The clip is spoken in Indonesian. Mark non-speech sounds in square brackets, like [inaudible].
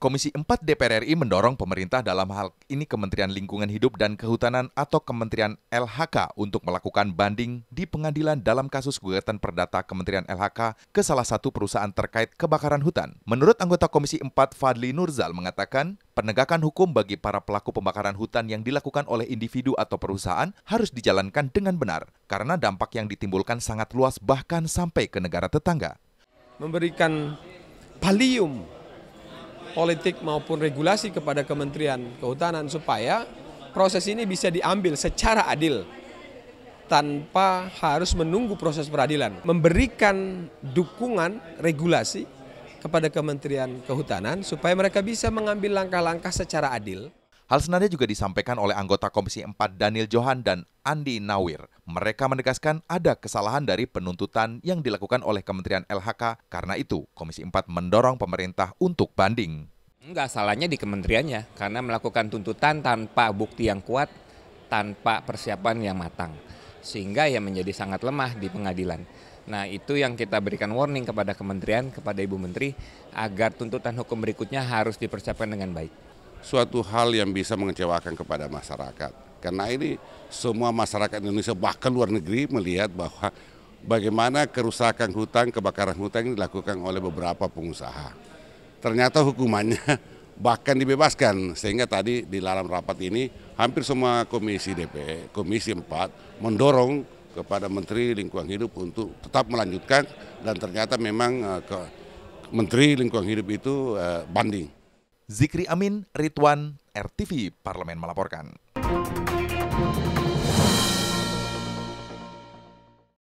Komisi 4 DPR RI mendorong pemerintah dalam hal ini Kementerian Lingkungan Hidup dan Kehutanan atau Kementerian LHK untuk melakukan banding di pengadilan dalam kasus gugatan perdata Kementerian LHK ke salah satu perusahaan terkait kebakaran hutan. Menurut anggota Komisi 4 Fadli Nurzal mengatakan, penegakan hukum bagi para pelaku pembakaran hutan yang dilakukan oleh individu atau perusahaan harus dijalankan dengan benar karena dampak yang ditimbulkan sangat luas bahkan sampai ke negara tetangga. Memberikan palium politik maupun regulasi kepada Kementerian Kehutanan supaya proses ini bisa diambil secara adil tanpa harus menunggu proses peradilan. Memberikan dukungan regulasi kepada Kementerian Kehutanan supaya mereka bisa mengambil langkah-langkah secara adil. Hal senada juga disampaikan oleh anggota Komisi 4 Daniel Johan dan Andi Nawir. Mereka menegaskan ada kesalahan dari penuntutan yang dilakukan oleh Kementerian LHK, karena itu Komisi 4 mendorong pemerintah untuk banding. Enggak, salahnya di kementeriannya, karena melakukan tuntutan tanpa bukti yang kuat, tanpa persiapan yang matang. Sehingga yang menjadi sangat lemah di pengadilan. Nah itu yang kita berikan warning kepada kementerian, kepada Ibu Menteri, agar tuntutan hukum berikutnya harus dipersiapkan dengan baik suatu hal yang bisa mengecewakan kepada masyarakat. Karena ini semua masyarakat Indonesia bahkan luar negeri melihat bahwa bagaimana kerusakan hutan, kebakaran hutan ini dilakukan oleh beberapa pengusaha. Ternyata hukumannya [laughs] bahkan dibebaskan sehingga tadi di dalam rapat ini hampir semua komisi DP, komisi 4 mendorong kepada Menteri Lingkungan Hidup untuk tetap melanjutkan dan ternyata memang eh, ke Menteri Lingkungan Hidup itu eh, banding Zikri Amin, Ridwan, RTV, Parlemen melaporkan.